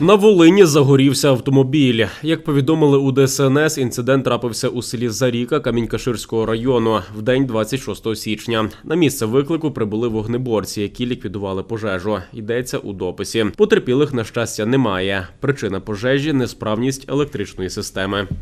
На Волині загорівся автомобіль. Як повідомили у ДСНС, інцидент трапився у селі Заріка Камінькаширського району в день 26 січня. На місце виклику прибули вогнеборці, які ліквідували пожежу. Йдеться у дописі. Потерпілих на щастя немає. Причина пожежі несправність електричної системи.